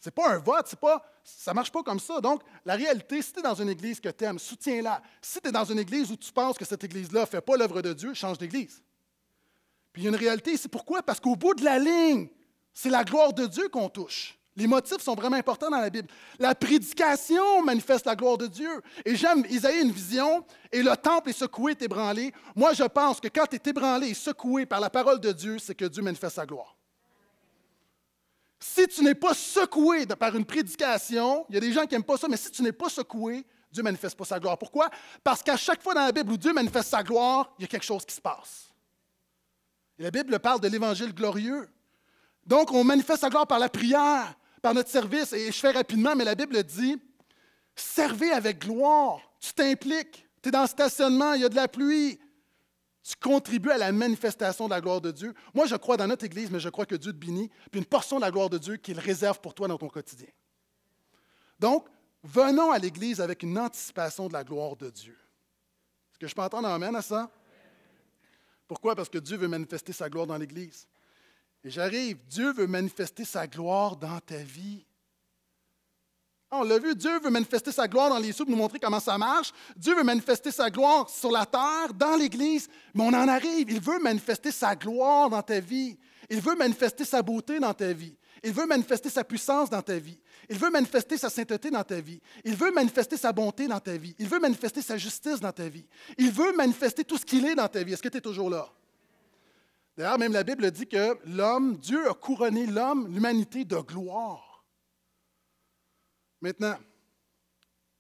Ce n'est pas un vote, pas, ça ne marche pas comme ça. Donc, la réalité, si tu es dans une église que tu aimes, soutiens-la. Si tu es dans une église où tu penses que cette église-là ne fait pas l'œuvre de Dieu, change d'église. Puis il y a une réalité ici. Pourquoi? Parce qu'au bout de la ligne, c'est la gloire de Dieu qu'on touche. Les motifs sont vraiment importants dans la Bible. La prédication manifeste la gloire de Dieu. Et j'aime Isaïe une vision, et le temple est secoué, est ébranlé. Moi, je pense que quand tu es ébranlé et secoué par la parole de Dieu, c'est que Dieu manifeste sa gloire. Si tu n'es pas secoué par une prédication, il y a des gens qui n'aiment pas ça, mais si tu n'es pas secoué, Dieu ne manifeste pas sa gloire. Pourquoi? Parce qu'à chaque fois dans la Bible où Dieu manifeste sa gloire, il y a quelque chose qui se passe. la Bible parle de l'évangile glorieux. Donc, on manifeste sa gloire par la prière, par notre service. Et je fais rapidement, mais la Bible dit, servez avec gloire. Tu t'impliques, tu es dans le stationnement, il y a de la pluie. Tu contribues à la manifestation de la gloire de Dieu. Moi, je crois dans notre Église, mais je crois que Dieu te bénit, puis une portion de la gloire de Dieu qu'il réserve pour toi dans ton quotidien. Donc, venons à l'Église avec une anticipation de la gloire de Dieu. Est-ce que je peux entendre un amen à ça? Pourquoi? Parce que Dieu veut manifester sa gloire dans l'Église. Et j'arrive, Dieu veut manifester sa gloire dans ta vie. On l'a vu, Dieu veut manifester sa gloire dans les sous pour nous montrer comment ça marche. Dieu veut manifester sa gloire sur la terre, dans l'Église. Mais on en arrive. Il veut manifester sa gloire dans ta vie. Il veut manifester sa beauté dans ta vie. Il veut manifester sa puissance dans ta vie. Il veut manifester sa sainteté dans ta vie. Il veut manifester sa bonté dans ta vie. Il veut manifester sa justice dans ta vie. Il veut manifester tout ce qu'il est dans ta vie. Est-ce que tu es toujours là? D'ailleurs, même la Bible dit que l'homme, Dieu a couronné l'homme, l'humanité de gloire. Maintenant,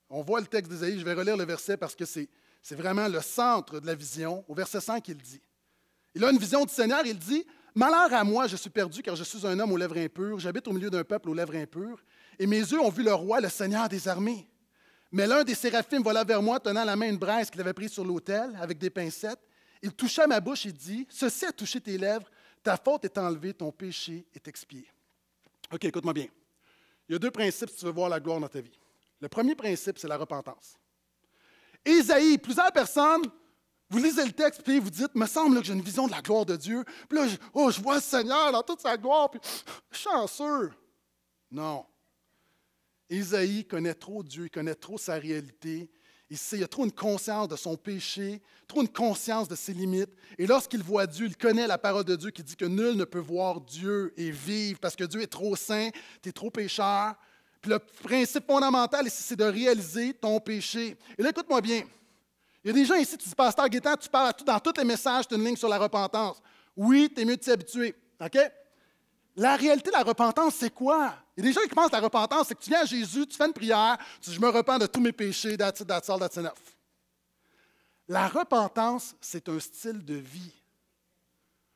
on voit le texte d'Isaïe. je vais relire le verset parce que c'est, vraiment le centre de la vision. Au verset 100, il dit. Il a une vision du Seigneur, il dit, Malheur à moi, je suis perdu car je suis un homme aux lèvres impures, j'habite au milieu d'un peuple aux lèvres impures, et mes yeux ont vu le roi, le Seigneur des armées. Mais l'un des séraphimes voilà vers moi, tenant la main une braise qu'il avait prise sur l'autel avec des pincettes. Il toucha ma bouche et dit, Ceci a touché tes lèvres, ta faute est enlevée, ton péché est expié. OK, écoute-moi bien. Il y a deux principes si tu veux voir la gloire dans ta vie. Le premier principe, c'est la repentance. Isaïe, plusieurs personnes, vous lisez le texte, puis vous dites, me semble que j'ai une vision de la gloire de Dieu. Puis là, je, oh, je vois le Seigneur dans toute sa gloire, puis chanceux. Non. Isaïe connaît trop Dieu, il connaît trop sa réalité, Ici, il a trop une conscience de son péché, trop une conscience de ses limites. Et lorsqu'il voit Dieu, il connaît la parole de Dieu qui dit que nul ne peut voir Dieu et vivre parce que Dieu est trop saint, tu es trop pécheur. Puis le principe fondamental ici, c'est de réaliser ton péché. Et là, écoute-moi bien. Il y a des gens ici, tu dis, Pasteur Guétan, tu parles tout, dans tous les messages, tu as une ligne sur la repentance. Oui, tu es mieux de t'y habituer. OK? La réalité de la repentance, c'est quoi? Il y a des gens qui pensent que la repentance, c'est que tu viens à Jésus, tu fais une prière, tu dis Je me repens de tous mes péchés, that's it, that's all, that's enough. La repentance, c'est un style de vie.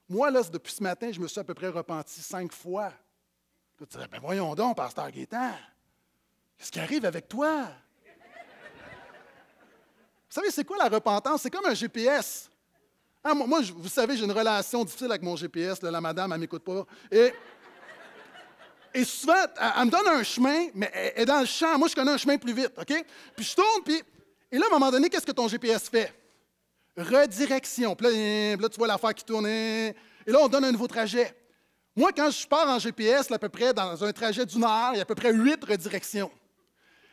Moi, là, depuis ce matin, je me suis à peu près repenti cinq fois. tu dirais, ben voyons donc, pasteur Gaétan, qu'est-ce qui arrive avec toi? Vous savez, c'est quoi la repentance? C'est comme un GPS. Ah, moi, vous savez, j'ai une relation difficile avec mon GPS. Là, la madame, elle ne m'écoute pas. Et et souvent, elle, me donne un chemin, mais elle est dans le champ. Moi, je connais un chemin plus vite, OK? Puis je tourne, puis. Et là, à un moment donné, qu'est-ce que ton GPS fait? Redirection. Hein, puis là, tu vois l'affaire qui tourne. Hein. Et là, on donne un nouveau trajet. Moi, quand je pars en GPS, à peu près dans un trajet d'une heure, il y a à peu près huit redirections.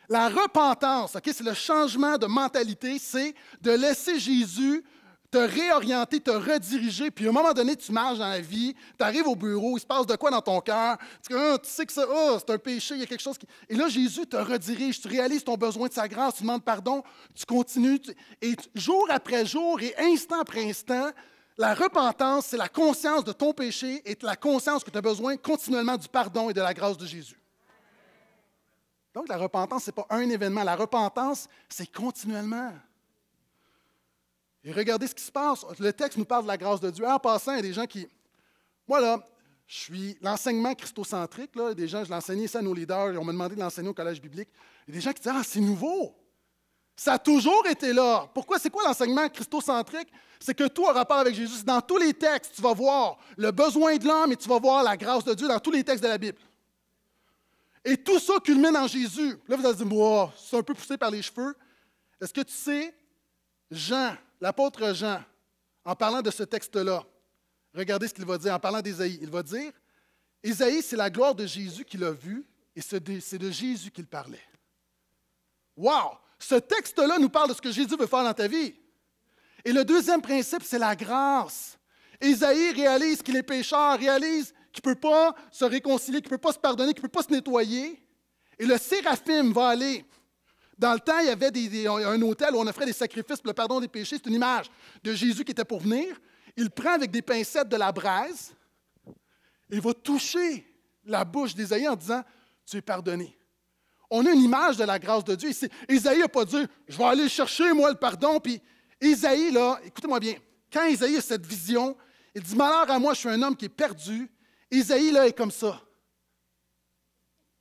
La repentance, ok, c'est le changement de mentalité, c'est de laisser Jésus te réorienter, te rediriger, puis à un moment donné, tu marches dans la vie, tu arrives au bureau, il se passe de quoi dans ton cœur, tu, ah, sais que ah, c'est un péché, il y a quelque chose qui... Et là, Jésus te redirige, tu réalises ton besoin de sa grâce, tu demandes pardon, tu continues, et jour après jour et instant après instant, la repentance, c'est la conscience de ton péché et la conscience que tu as besoin continuellement du pardon et de la grâce de Jésus. Donc, la repentance, ce n'est pas un événement. La repentance, c'est continuellement. Et regardez ce qui se passe. Le texte nous parle de la grâce de Dieu. En passant, il y a des gens qui. Moi, là, je suis l'enseignement christocentrique. Là, des gens, je l'enseignais ça à nos leaders. ils on m'a demandé de l'enseigner au collège biblique. Il y a des gens qui disent Ah, c'est nouveau. Ça a toujours été là. Pourquoi? C'est quoi l'enseignement christocentrique? C'est que tout a rapport avec Jésus. Dans tous les textes, tu vas voir le besoin de l'homme et tu vas voir la grâce de Dieu dans tous les textes de la Bible. Et tout ça culmine en Jésus. Là, vous allez dire, c'est un peu poussé par les cheveux. Est-ce que tu sais, Jean, l'apôtre Jean, en parlant de ce texte-là, regardez ce qu'il va dire en parlant d'Ésaïe. Il va dire, "Isaïe, c'est la gloire de Jésus qu'il a vue et c'est de Jésus qu'il parlait. Wow! Ce texte-là nous parle de ce que Jésus veut faire dans ta vie. Et le deuxième principe, c'est la grâce. Ésaïe réalise qu'il est pécheur, réalise qu'il ne peut pas se réconcilier, qu'il ne peut pas se pardonner, qu'il ne peut pas se nettoyer. Et le séraphim va aller dans le temps, il y avait un hôtel où on offrait des sacrifices pour le pardon des péchés. C'est une image de Jésus qui était pour venir. Il prend avec des pincettes de la braise et va toucher la bouche d'Isaïe en disant Tu es pardonné. On a une image de la grâce de Dieu. Isaïe n'a pas dit Je vais aller chercher, moi, le pardon. Puis Isaïe là, écoutez-moi bien, quand Isaïe a cette vision, il dit Malheur à moi, je suis un homme qui est perdu. Isaïe là, est comme ça.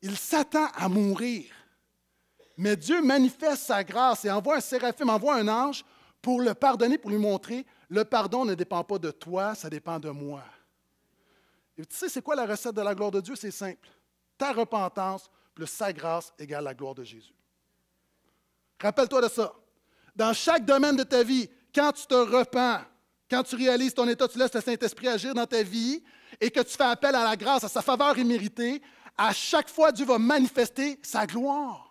Il s'attend à mourir. Mais Dieu manifeste sa grâce et envoie un séraphim, envoie un ange pour le pardonner, pour lui montrer, le pardon ne dépend pas de toi, ça dépend de moi. Et tu sais, c'est quoi la recette de la gloire de Dieu? C'est simple. Ta repentance plus sa grâce égale la gloire de Jésus. Rappelle-toi de ça. Dans chaque domaine de ta vie, quand tu te repens, quand tu réalises ton état, tu laisses le Saint-Esprit agir dans ta vie et que tu fais appel à la grâce, à sa faveur imméritée, à chaque fois, Dieu va manifester sa gloire.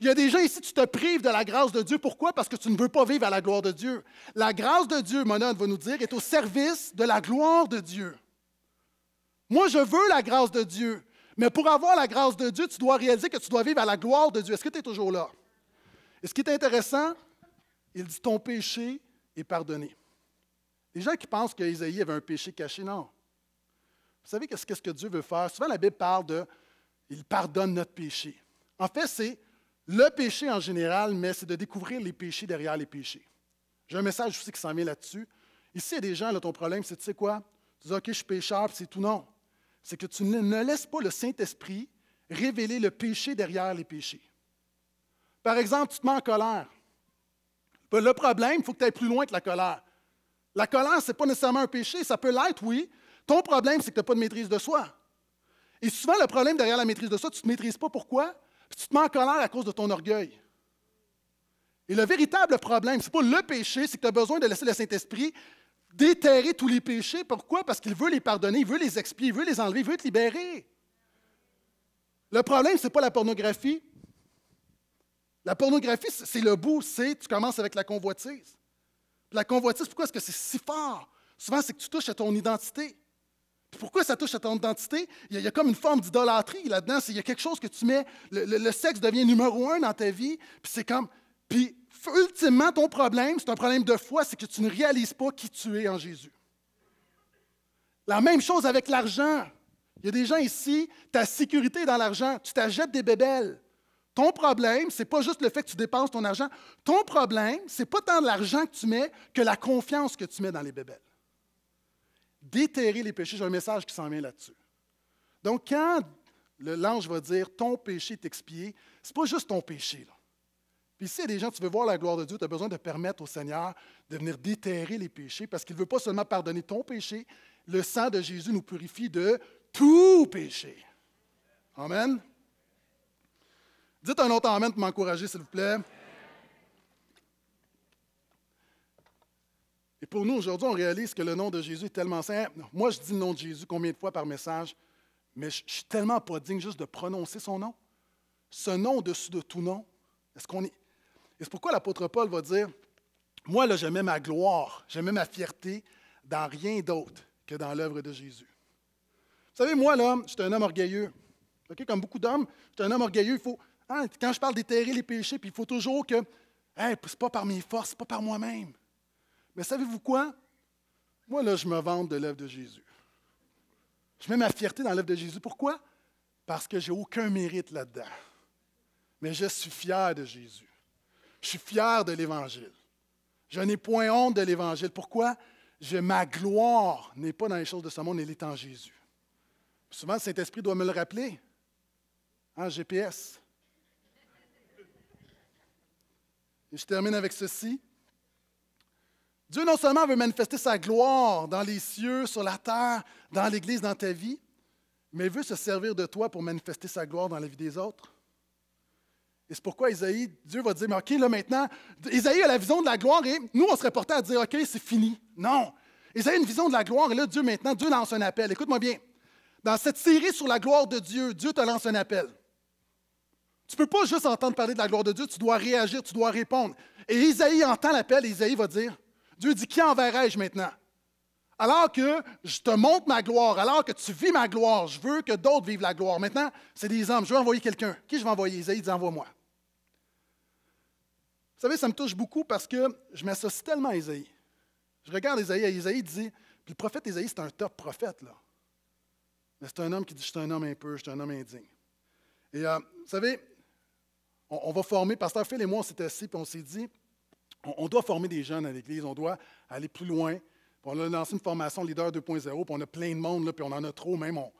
Il y a des gens ici, tu te prives de la grâce de Dieu. Pourquoi? Parce que tu ne veux pas vivre à la gloire de Dieu. La grâce de Dieu, monon, va nous dire, est au service de la gloire de Dieu. Moi, je veux la grâce de Dieu. Mais pour avoir la grâce de Dieu, tu dois réaliser que tu dois vivre à la gloire de Dieu. Est-ce que tu es toujours là? Et ce qui est intéressant, il dit ton péché est pardonné. Les gens qui pensent qu'Ésaïe avait un péché caché, non. Vous savez qu'est-ce que Dieu veut faire? Souvent, la Bible parle de il pardonne notre péché. En fait, c'est le péché en général, mais c'est de découvrir les péchés derrière les péchés. J'ai un message aussi qui s'en vient là-dessus. Ici, il y a des gens, là, ton problème, c'est, tu sais quoi? Tu dis, OK, je suis pécheur, c'est tout. Non. C'est que tu ne laisses pas le Saint-Esprit révéler le péché derrière les péchés. Par exemple, tu te mets en colère. Ben, le problème, il faut que tu ailles plus loin que la colère. La colère, ce n'est pas nécessairement un péché, ça peut l'être, oui. Ton problème, c'est que tu n'as pas de maîtrise de soi. Et souvent, le problème derrière la maîtrise de soi, tu ne te maîtrises pas. Pourquoi? tu te mets en colère à cause de ton orgueil. Et le véritable problème, ce n'est pas le péché, c'est que tu as besoin de laisser le Saint-Esprit déterrer tous les péchés. Pourquoi? Parce qu'il veut les pardonner, il veut les expier, il veut les enlever, il veut te libérer. Le problème, ce n'est pas la pornographie. La pornographie, c'est le bout, c'est tu commences avec la convoitise. La convoitise, pourquoi est-ce que c'est si fort? Souvent, c'est que tu touches à ton identité. Pourquoi ça touche à ton identité? Il y a, comme une forme d'idolâtrie là-dedans. Il y a quelque chose que tu mets. Le, sexe devient numéro un dans ta vie. Puis c'est comme. Puis ultimement, ton problème, c'est un problème de foi, c'est que tu ne réalises pas qui tu es en Jésus. La même chose avec l'argent. Il y a des gens ici, ta sécurité est dans l'argent, tu t'achètes des bébelles. Ton problème, c'est pas juste le fait que tu dépenses ton argent. Ton problème, c'est pas tant l'argent que tu mets que la confiance que tu mets dans les bébelles déterrer les péchés. J'ai un message qui s'en vient là-dessus. Donc, quand l'ange va dire ton péché est expié, ce n'est pas juste ton péché. Puis si des gens, tu veux voir la gloire de Dieu, tu as besoin de permettre au Seigneur de venir déterrer les péchés parce qu'il ne veut pas seulement pardonner ton péché, le sang de Jésus nous purifie de tout péché. Amen. Dites un autre Amen pour m'encourager, s'il vous plaît. Et pour nous, aujourd'hui, on réalise que le nom de Jésus est tellement simple. Moi, je dis le nom de Jésus combien de fois par message, mais je ne suis tellement pas digne juste de prononcer son nom. Ce nom au-dessus de tout nom. Est-ce qu'on est. Et c'est pourquoi l'apôtre Paul va dire Moi, là, j'aimais ma gloire, j'aimais ma fierté dans rien d'autre que dans l'œuvre de Jésus. Vous savez, moi, là, j'étais un homme orgueilleux. Comme beaucoup d'hommes, je un homme orgueilleux. Il faut, hein, quand je parle d'éterrer les péchés, puis il faut toujours que Ce c'est pas par mes forces, c'est pas par moi-même. Mais savez-vous quoi? Moi, là, je me vante de l'œuvre de Jésus. Je mets ma fierté dans l'œuvre de Jésus. Pourquoi? Parce que j'ai aucun mérite là-dedans. Mais je suis fier de Jésus. Je suis fier de l'Évangile. Je n'ai point honte de l'Évangile. Pourquoi? ma gloire n'est pas dans les choses de ce monde, elle est en Jésus. souvent, le Saint-Esprit doit me le rappeler. En hein, GPS. Et je termine avec ceci. Dieu non seulement veut manifester sa gloire dans les cieux, sur la terre, dans l'Église, dans ta vie, mais veut se servir de toi pour manifester sa gloire dans la vie des autres. Et c'est pourquoi Isaïe, Dieu va dire, mais OK, là maintenant, Isaïe a la vision de la gloire et nous, on serait porté à dire, OK, c'est fini. Non. Isaïe a une vision de la gloire et là, Dieu maintenant, Dieu lance un appel. Écoute-moi bien. Dans cette série sur la gloire de Dieu, Dieu te lance un appel. Tu ne peux pas juste entendre parler de la gloire de Dieu, tu dois réagir, tu dois répondre. Et Isaïe entend l'appel et Isaïe va dire, Dieu dit, qui enverrai-je maintenant? Alors que je te montre ma gloire, alors que tu vis ma gloire, je veux que d'autres vivent la gloire. Maintenant, c'est des hommes. Je veux envoyer quelqu'un. Qui je vais envoyer? Isaïe dit, envoie-moi. Vous savez, ça me touche beaucoup parce que je m'associe tellement à Isaïe. Je regarde Isaïe, et Isaïe dit, puis le prophète Isaïe, c'est un top prophète, là. Mais c'est un homme qui dit, je suis un homme un je suis un homme indigne. Et euh, vous savez, on, va former, Pasteur Phil et moi, on s'est assis, puis on s'est dit, on, doit former des jeunes à l'Église, on doit aller plus loin. On a lancé une formation Leader 2.0, puis on a plein de monde, là, puis on en a trop même. On...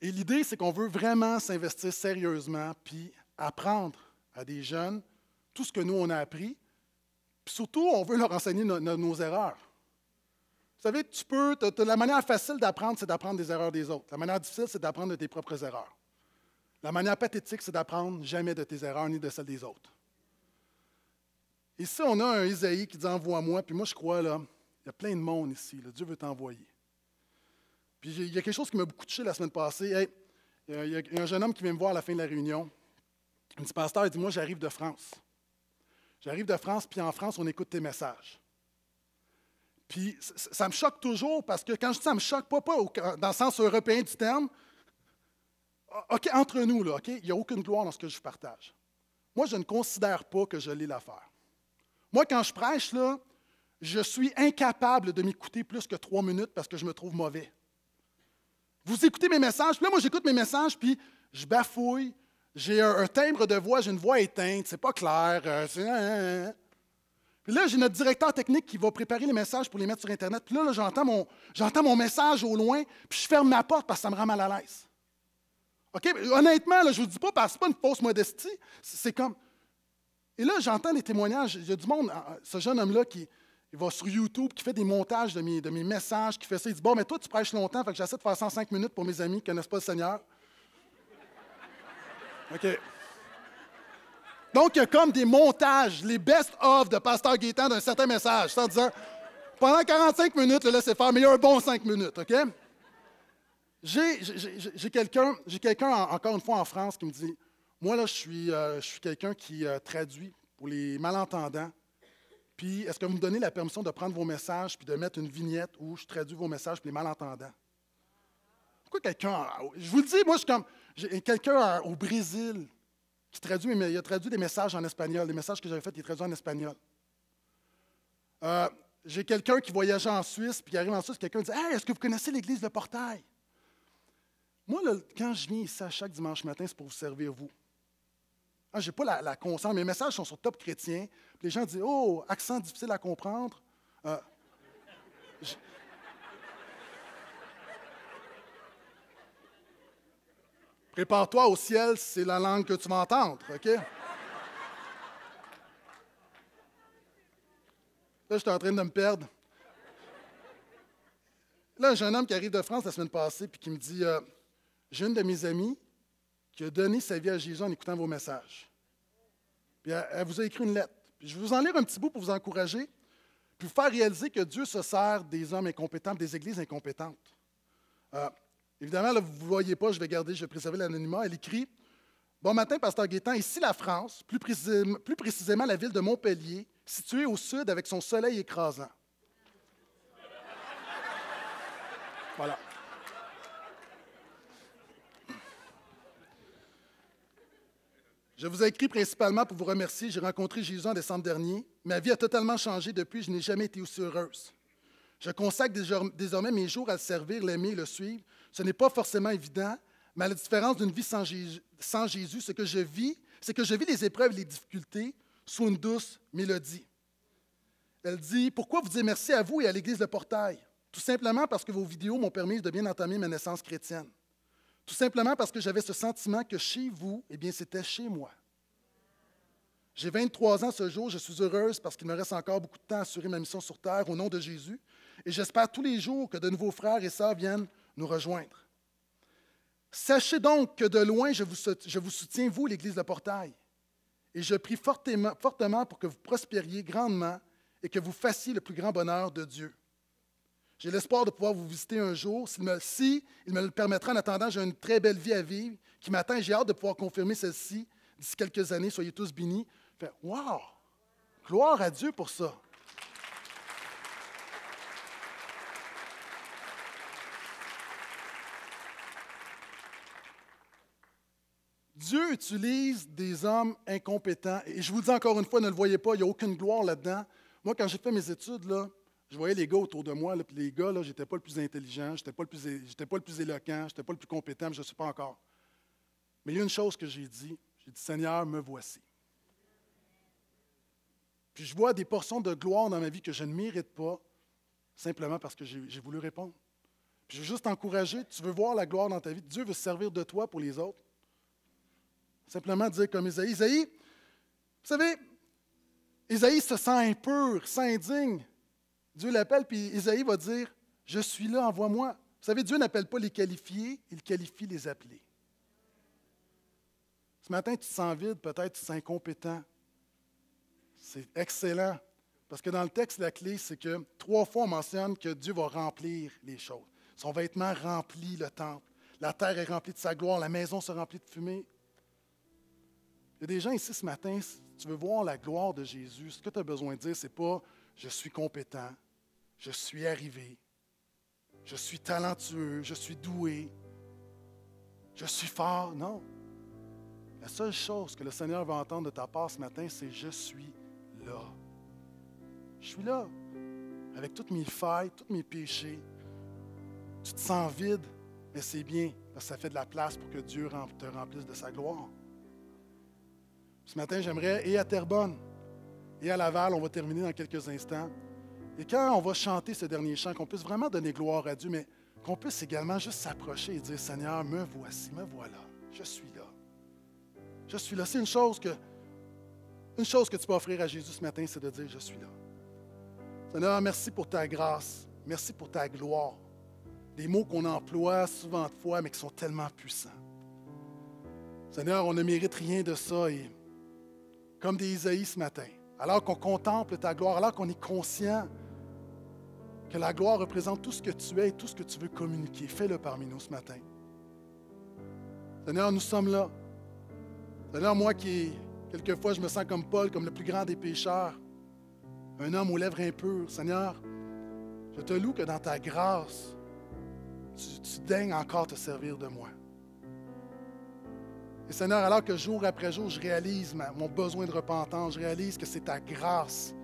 Et l'idée, c'est qu'on veut vraiment s'investir sérieusement, puis apprendre à des jeunes tout ce que nous, on a appris. Puis surtout, on veut leur enseigner nos erreurs. Vous savez, tu peux, la manière facile d'apprendre, c'est d'apprendre des erreurs des autres. La manière difficile, c'est d'apprendre de tes propres erreurs. La manière pathétique, c'est d'apprendre jamais de tes erreurs ni de celles des autres. Ici, on a un Isaïe qui dit Envoie-moi. Puis moi, je crois, là, il y a plein de monde ici. Dieu veut t'envoyer. Puis il y a quelque chose qui m'a beaucoup touché la semaine passée. il, y a, un jeune homme qui vient me voir à la fin de la réunion. Il me dit Pasteur, il dit Moi, j'arrive de France. J'arrive de France, puis en France, on écoute tes messages. Puis ça me choque toujours parce que quand je dis ça me choque, pas, pas dans le sens européen du terme. OK, entre nous, il n'y a aucune gloire dans ce que je partage. Moi, je ne considère pas que je l'ai l'affaire. Moi, quand je prêche, là, je suis incapable de m'écouter plus que trois minutes parce que je me trouve mauvais. Vous écoutez mes messages, puis là, moi, j'écoute mes messages, puis je bafouille, j'ai un, timbre de voix, j'ai une voix éteinte, c'est pas clair. Euh, hein, hein, hein. puis là, j'ai notre directeur technique qui va préparer les messages pour les mettre sur Internet. Puis là, j'entends, mon, message au loin, puis je ferme ma porte parce que ça me rend mal à l'aise. OK? Honnêtement, je ne vous dis pas parce que ce pas une fausse modestie. C'est comme, et là, j'entends les témoignages. Il y a du monde, euh, ce jeune homme-là qui va sur YouTube, qui fait des montages de mes, messages, qui fait ça. Il dit Bon, mais toi, tu prêches longtemps, fait que j'essaie de faire 105 minutes pour mes amis qui ne connaissent pas le Seigneur. OK. Donc, il y a comme des montages, les best-of de Pasteur Gaétan d'un certain message, en disant Pendant 45 minutes, le laissez faire, mais il y a un bon 5 minutes, OK J'ai quelqu'un, quelqu'un encore une fois en France qui me dit moi, là, je suis, euh, quelqu'un qui euh, traduit pour les malentendants. Puis, est-ce que vous me donnez la permission de prendre vos messages puis de mettre une vignette où je traduis vos messages pour les malentendants? Pourquoi quelqu'un. Je vous le dis, moi, je suis comme. Quelqu'un au Brésil qui traduit, a traduit des messages en espagnol. Les messages que j'avais faits, il traduit en espagnol. Euh, j'ai quelqu'un qui voyageait en Suisse, puis qui arrive en Suisse, quelqu'un dit Hey, est-ce que vous connaissez l'église de Portail Moi, quand je viens ici à chaque dimanche matin, c'est pour vous servir, vous. Ah, j'ai pas la, conscience. Mes messages sont sur Top Chrétien. Les gens disent Oh, accent difficile à comprendre. Euh, Prépare-toi au ciel, c'est la langue que tu vas entendre, OK? Là, suis en train de me perdre. Là, j'ai un homme qui arrive de France la semaine passée puis qui me dit euh, J'ai une de mes amies qui donné sa vie à Jésus en écoutant vos messages. Puis elle, vous a écrit une lettre. Puis je vais vous en lire un petit bout pour vous encourager, puis vous faire réaliser que Dieu se sert des hommes incompétents, des églises incompétentes. Euh, évidemment, là, vous ne voyez pas, je vais garder, je vais préserver l'anonymat. Elle écrit Bon matin, Pasteur Guétan. Ici la France, plus précisément la ville de Montpellier, située au sud avec son soleil écrasant. Voilà. Je vous ai écrit principalement pour vous remercier. J'ai rencontré Jésus en décembre dernier. Ma vie a totalement changé depuis. Je n'ai jamais été aussi heureuse. Je consacre désormais mes jours à le servir, l'aimer, le suivre. Ce n'est pas forcément évident, mais à la différence d'une vie sans Jésus, ce que je vis, c'est que je vis les épreuves et les difficultés sous une douce mélodie. Elle dit Pourquoi vous dire merci à vous et à l'Église de Portail Tout simplement parce que vos vidéos m'ont permis de bien entamer ma naissance chrétienne. Tout simplement parce que j'avais ce sentiment que chez vous, eh bien, c'était chez moi. J'ai 23 ans ce jour, je suis heureuse parce qu'il me reste encore beaucoup de temps à assurer ma mission sur terre au nom de Jésus. Et j'espère tous les jours que de nouveaux frères et sœurs viennent nous rejoindre. Sachez donc que de loin, je vous, soutiens, vous, l'Église de Portail. Et je prie fortement pour que vous prospériez grandement et que vous fassiez le plus grand bonheur de Dieu. J'ai l'espoir de pouvoir vous visiter un jour. S'il me, si il me le permettra, en attendant, j'ai une très belle vie à vivre qui m'attend j'ai hâte de pouvoir confirmer celle-ci d'ici quelques années. Soyez tous bénis. Fait, wow! Gloire à Dieu pour ça. Dieu utilise des hommes incompétents. Et je vous dis encore une fois, ne le voyez pas, il n'y a aucune gloire là-dedans. Moi, quand j'ai fait mes études, là, je voyais les gars autour de moi, les gars, là, n'étais pas le plus intelligent, j'étais pas j'étais pas le plus éloquent, je n'étais pas le plus compétent, je ne suis pas encore. Mais il y a une chose que j'ai dit, j'ai dit, Seigneur, me voici. Puis je vois des portions de gloire dans ma vie que je ne mérite pas, simplement parce que j'ai voulu répondre. Puis je veux juste t'encourager, tu veux voir la gloire dans ta vie, Dieu veut se servir de toi pour les autres. Simplement dire comme Isaïe, Isaïe, vous savez, Isaïe se sent impur, s'indigne. Dieu l'appelle, puis Isaïe va dire, je suis là, envoie-moi. Vous savez, Dieu n'appelle pas les qualifiés, il qualifie les appelés. Ce matin, tu te sens vide, peut-être tu te sens incompétent. C'est excellent. Parce que dans le texte, la clé, c'est que trois fois, on mentionne que Dieu va remplir les choses. Son vêtement remplit le temple. La terre est remplie de sa gloire. La maison se remplit de fumée. Il y a des gens ici ce matin, si tu veux voir la gloire de Jésus, ce que tu as besoin de dire, c'est pas je suis compétent, je suis arrivé, je suis talentueux, je suis doué, je suis fort. Non. La seule chose que le Seigneur va entendre de ta part ce matin, c'est je suis là. Je suis là, avec toutes mes failles, tous mes péchés. Tu te sens vide, mais c'est bien, parce que ça fait de la place pour que Dieu te remplisse de sa gloire. Ce matin, j'aimerais, et à Terrebonne, et à Laval, on va terminer dans quelques instants. Et quand on va chanter ce dernier chant, qu'on puisse vraiment donner gloire à Dieu, mais qu'on puisse également juste s'approcher et dire, Seigneur, me voici, me voilà, je suis là. Je suis là. C'est une chose que, une chose que tu peux offrir à Jésus ce matin, c'est de dire, je suis là. Seigneur, merci pour ta grâce, merci pour ta gloire. Des mots qu'on emploie souvent de fois, mais qui sont tellement puissants. Seigneur, on ne mérite rien de ça et comme des Isaïe ce matin, alors qu'on contemple ta gloire, alors qu'on est conscient que la gloire représente tout ce que tu es et tout ce que tu veux communiquer. Fais-le parmi nous ce matin. Seigneur, nous sommes là. Seigneur, moi qui, quelquefois, je me sens comme Paul, comme le plus grand des pécheurs, un homme aux lèvres impures. Seigneur, je te loue que dans ta grâce, tu, tu daignes encore te servir de moi. Et Seigneur, alors que jour après jour, je réalise mon besoin de repentance, je réalise que c'est ta grâce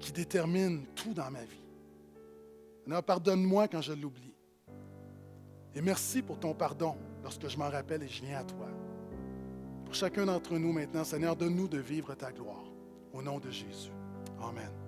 qui détermine tout dans ma vie. Seigneur, pardonne-moi quand je l'oublie. Et merci pour ton pardon lorsque je m'en rappelle et je viens à toi. Pour chacun d'entre nous maintenant, Seigneur, donne-nous de vivre ta gloire. Au nom de Jésus. Amen.